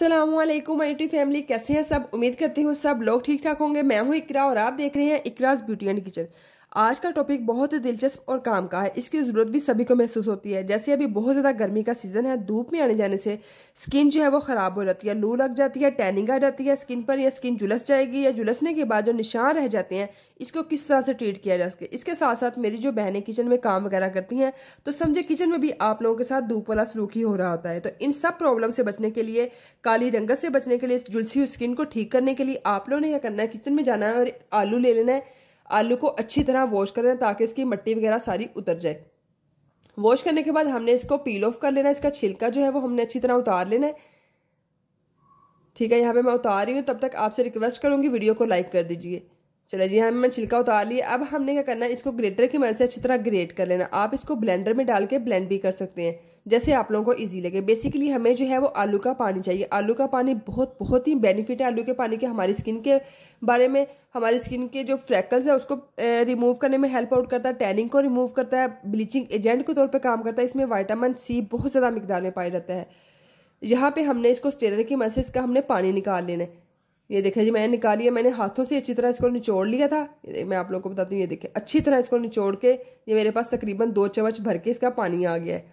Aslam I T family कैसे हैं सब उम्मीद करती हूँ सब लोग ठीक ठाक होंगे मैं हूँ इकरा और आप देख रहे हैं इकराज ब्यूटी एंड किचन आज का टॉपिक बहुत ही दिलचस्प और काम का है इसकी ज़रूरत भी सभी को महसूस होती है जैसे अभी बहुत ज़्यादा गर्मी का सीज़न है धूप में आने जाने से स्किन जो है वो ख़राब हो जाती है लू लग जाती है टैनिंग आ जाती है स्किन पर या स्किन झुलस जाएगी या झुलसने के बाद जो निशान रह जाते हैं इसको किस तरह से ट्रीट किया जा सके इसके साथ साथ मेरी जो बहनें किचन में काम वगैरह करती हैं तो समझे किचन में भी आप लोगों के साथ धूप वाला सलूक ही हो रहा होता है तो इन सब प्रॉब्लम से बचने के लिए काली रंगत से बचने के लिए जुलसी स्किन को ठीक करने के लिए आप लोगों ने क्या करना है किचन में जाना है और आलू ले लेना है आलू को अच्छी तरह वॉश कर लेना ताकि इसकी मट्टी वगैरह सारी उतर जाए वॉश करने के बाद हमने इसको पील ऑफ कर लेना इसका छिलका जो है वो हमने अच्छी तरह उतार लेना है ठीक है यहाँ पे मैं उतार रही हूँ तब तक आपसे रिक्वेस्ट करूँगी वीडियो को लाइक कर दीजिए चले जी हमें मैं छिलका उतार लिया अब हमने क्या करना है इसको ग्रेटर की मदद से अच्छी तरह ग्रेट कर लेना आप इसको ब्लेंडर में डाल के ब्लेंड भी कर सकते हैं जैसे आप लोगों को ईजी लगे बेसिकली हमें जो है वो आलू का पानी चाहिए आलू का पानी बहुत बहुत ही बेनिफिट है आलू के पानी के हमारी स्किन के बारे में हमारी स्किन के जो फ्रैकल्स है उसको रिमूव करने में हेल्प आउट करता है टैनिंग को रिमूव करता है ब्लीचिंग एजेंट के तौर पर काम करता है इसमें वाइटामिन सी बहुत ज़्यादा मकदार में पाया जाता है यहाँ पर हमने इसको स्टेरर की मदद से इसका हमने पानी निकाल लेना ये देखे जी मैंने निकाल लिया मैंने हाथों से अच्छी तरह इसको निचोड़ लिया था मैं आप लोगों को बताती हूँ ये देखें अच्छी तरह इसको निचोड़ के ये मेरे पास तकरीबन दो चम्मच भर के इसका पानी आ गया है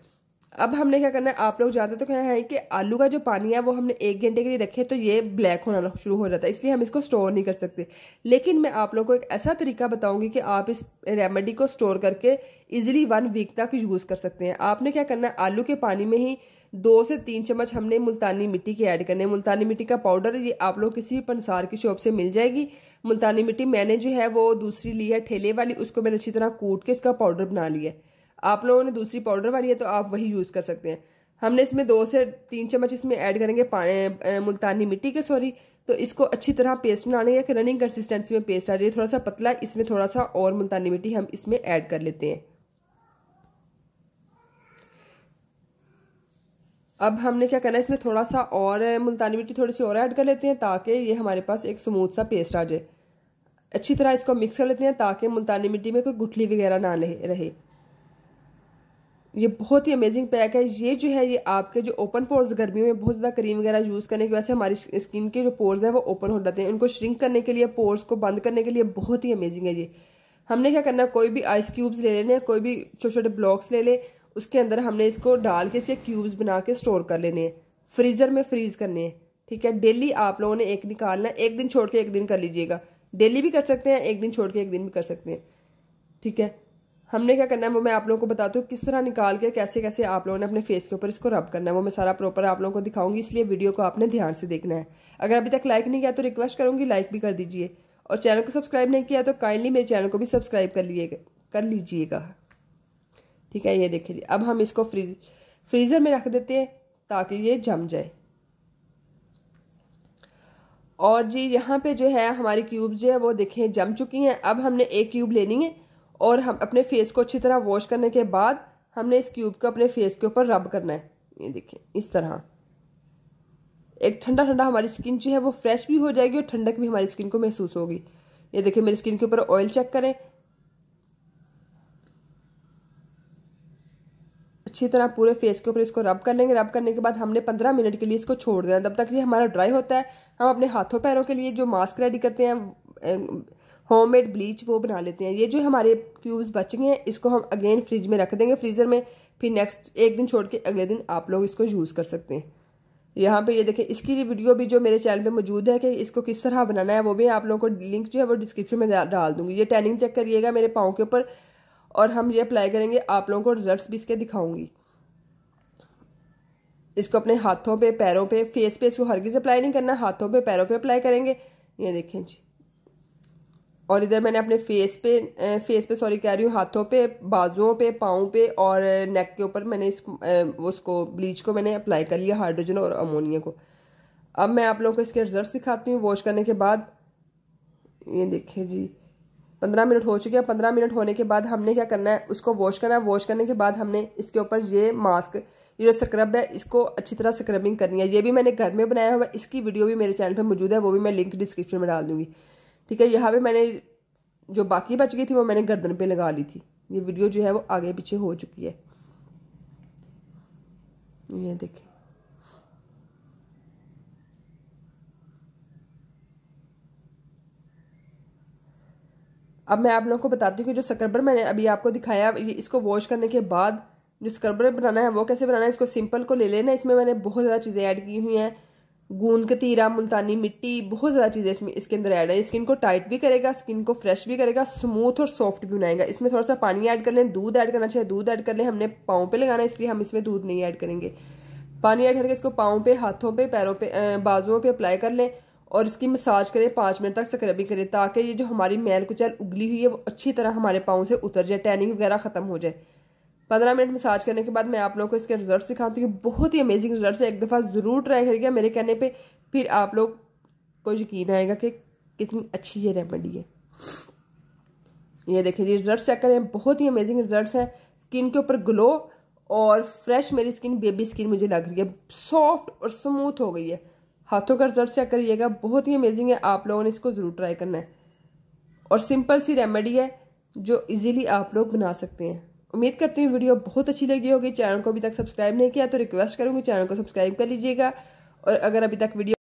अब हमने क्या करना है आप लोग जानते तो क्या है कि आलू का जो पानी है वो हमने एक घंटे के लिए रखे तो ये ब्लैक होना शुरू हो जाता है इसलिए हम इसको स्टोर नहीं कर सकते लेकिन मैं आप लोगों को एक ऐसा तरीका बताऊंगी कि आप इस रेमेडी को स्टोर करके इजीली वन वीक तक यूज़ कर सकते हैं आपने क्या करना है आलू के पानी में ही दो से तीन चम्मच हमने मुल्तानी मिट्टी के ऐड करने मुल्तानी मिट्टी का पाउडर ये आप लोग किसी भी पंसार की शॉप से मिल जाएगी मुल्तानी मिट्टी मैंने जो है वो दूसरी ली है ठेले वाली उसको मैंने अच्छी तरह कूट के इसका पाउडर बना लिया है आप लोगों ने दूसरी पाउडर वाली है तो आप वही यूज़ कर सकते हैं हमने इसमें दो से तीन चम्मच इसमें ऐड करेंगे मुल्तानी मिट्टी के सॉरी तो इसको अच्छी तरह पेस्ट बनाने या कि रनिंग कंसिस्टेंसी में पेस्ट आ जाए थोड़ा सा पतला इसमें थोड़ा सा और मुल्तानी मिट्टी हम इसमें ऐड कर लेते हैं अब हमने क्या करना है इसमें थोड़ा सा और मुल्तानी मिट्टी थोड़ी सी और ऐड कर लेते हैं ताकि ये हमारे पास एक स्मूथ सा पेस्ट आ जाए अच्छी तरह इसको मिक्स कर लेते हैं ताकि मुल्तानी मिट्टी में कोई गुठली वगैरह ना रहे ये बहुत ही अमेजिंग पैक है ये जो है ये आपके जो ओपन पोर्स गर्मियों में बहुत ज़्यादा क्रीम वगैरह यूज़ करने की वजह से हमारी स्किन के जो पोर्स हैं वो ओपन हो जाते हैं उनको श्रिंक करने के लिए पोर्स को बंद करने के लिए बहुत ही अमेजिंग है ये हमने क्या करना है कोई भी आइस क्यूब्स ले लेने कोई भी छोटे छोटे ब्लॉक्स ले लें उसके अंदर हमने इसको डाल के इसे क्यूब्स बना के स्टोर कर लेने हैं फ्रीज़र में फ्रीज़ करने हैं ठीक है डेली आप लोगों ने एक निकालना है एक दिन छोड़ के एक दिन कर लीजिएगा डेली भी कर सकते हैं एक दिन छोड़ के एक दिन भी कर सकते हैं ठीक है हमने क्या करना है वो मैं आप लोगों को बताती हूँ किस तरह निकाल के कैसे कैसे आप लोगों ने अपने फेस के ऊपर इसको रब करना है वो मैं सारा प्रॉपर आप लोगों को दिखाऊंगी इसलिए वीडियो को आपने ध्यान से देखना है अगर अभी तक लाइक नहीं किया तो रिक्वेस्ट करूंगी लाइक भी कर दीजिए और चैनल को सब्सक्राइब नहीं किया तो काइंडली मेरे चैनल को भी सब्सक्राइब कर लीजिएगा कर लीजिएगा ठीक है ये देखिए अब हम इसको फ्रीज फ्रीज़र में रख देते हैं ताकि ये जम जाए और जी यहाँ पे जो है हमारी क्यूब जो है वो देखें जम चुकी हैं अब हमने एक क्यूब लेनी है और हम अपने फेस को अच्छी तरह वॉश करने के बाद हमने इस क्यूब को अपने फेस के ऊपर रब करना है ये देखिए इस तरह एक ठंडा ठंडा हमारी स्किन जो है वो फ्रेश भी हो जाएगी और ठंडक भी हमारी स्किन को महसूस होगी ये देखिए मेरी स्किन के ऊपर ऑयल चेक करें अच्छी तरह पूरे फेस के ऊपर इसको रब कर लेंगे रब करने के बाद हमने पंद्रह मिनट के लिए इसको छोड़ देना तब तक ये हमारा ड्राई होता है हम अपने हाथों पैरों के लिए जो मास्क रेडी करते हैं होममेड ब्लीच वो बना लेते हैं ये जो हमारे क्यूब्स बच गए हैं इसको हम अगेन फ्रिज में रख देंगे फ्रीज़र में फिर नेक्स्ट एक दिन छोड़ के अगले दिन आप लोग इसको यूज़ कर सकते हैं यहाँ पे ये देखें इसकी वीडियो भी जो मेरे चैनल पे मौजूद है कि इसको किस तरह बनाना है वो भी आप लोगों को लिंक जो है वो डिस्क्रिप्शन में डाल दूँगी ये टैनिंग चेक करिएगा मेरे पाँव के ऊपर और हम ये अप्लाई करेंगे आप लोगों को रिजल्ट भी इसके दिखाऊँगी इसको अपने हाथों पे पैरों पे फेस पे इसको हरगिज़ अप्लाई नहीं करना हाथों पे पैरों पे अप्लाई करेंगे ये देखें जी और इधर मैंने अपने फेस पे फेस पे सॉरी कह रही हूँ हाथों पे बाजुओं पे पाँव पे और नेक के ऊपर मैंने इस उसको ब्लीच को मैंने अप्लाई कर लिया हाइड्रोजन और अमोनिया को अब मैं आप लोगों को इसके रिजल्ट दिखाती हूँ वॉश करने के बाद ये देखिए जी पंद्रह मिनट हो चुके हैं पंद्रह मिनट होने के बाद हमने क्या करना है उसको वॉश करना है वॉश करने के बाद हमने इसके ऊपर ये मास्क ये जो स्क्रब है इसको अच्छी तरह स्क्रबिंग करनी है ये भी मैंने घर में बनाया हुआ इसकी वीडियो भी मेरे चैनल पर मौजूद है वो भी मैं लिंक डिस्क्रिप्शन में डाल दूँगी ठीक है यहाँ पे मैंने जो बाकी बच गई थी वो मैंने गर्दन पे लगा ली थी ये वीडियो जो है वो आगे पीछे हो चुकी है ये देखें अब मैं आप लोगों को बताती हूँ कि जो स्क्रबर मैंने अभी आपको दिखाया ये इसको वॉश करने के बाद जो स्क्रबर बनाना है वो कैसे बनाना है इसको सिंपल को ले लेना इसमें मैंने बहुत ज़्यादा चीज़ें ऐड की हुई हैं गूंद तीरा मुल्तानी मिट्टी बहुत ज़्यादा चीज़ें इसमें इसके अंदर ऐड है स्किन को टाइट भी करेगा स्किन को फ्रेश भी करेगा स्मूथ और सॉफ्ट भी बनाएगा इसमें थोड़ा सा पानी ऐड कर लें दूध ऐड करना चाहिए दूध ऐड कर लें हमने पाँव पे लगाना है इसलिए हम इसमें दूध नहीं ऐड करेंगे पानी ऐड करके इसको पाँव पे हाथों पे पैरों पे बाजुओं पे अप्लाई कर लें और इसकी मसाज करें पाँच मिनट तक स्क्रबिंग करें ताकि ये जो हमारी मैल कुचैल उगली हुई है वो अच्छी तरह हमारे पाँव से उतर जाए टैनिंग वगैरह ख़त्म हो जाए पंद्रह मिनट मसाज करने के बाद मैं आप लोगों को इसके रिजल्ट दिखाती हूँ बहुत ही अमेजिंग रिजल्ट है एक दफ़ा ज़रूर ट्राई करिएगा मेरे कहने पर फिर आप लोग को यकीन आएगा कि कितनी अच्छी ये रेमेडी है ये देखिए जी रिजल्ट चेक करें बहुत ही अमेजिंग रिजल्ट्स हैं स्किन के ऊपर ग्लो और फ्रेश मेरी स्किन बेबी स्किन मुझे लग रही है सॉफ्ट और स्मूथ हो गई है हाथों का रिजल्ट चेक करिएगा बहुत ही अमेजिंग है आप लोगों ने इसको ज़रूर ट्राई करना है और सिंपल सी रेमेडी है जो इजीली आप लोग बना सकते हैं उम्मीद करती हूँ वीडियो बहुत अच्छी लगी होगी चैनल को अभी तक सब्सक्राइब नहीं किया तो रिक्वेस्ट करूँगी चैनल को सब्सक्राइब कर लीजिएगा और अगर अभी तक वीडियो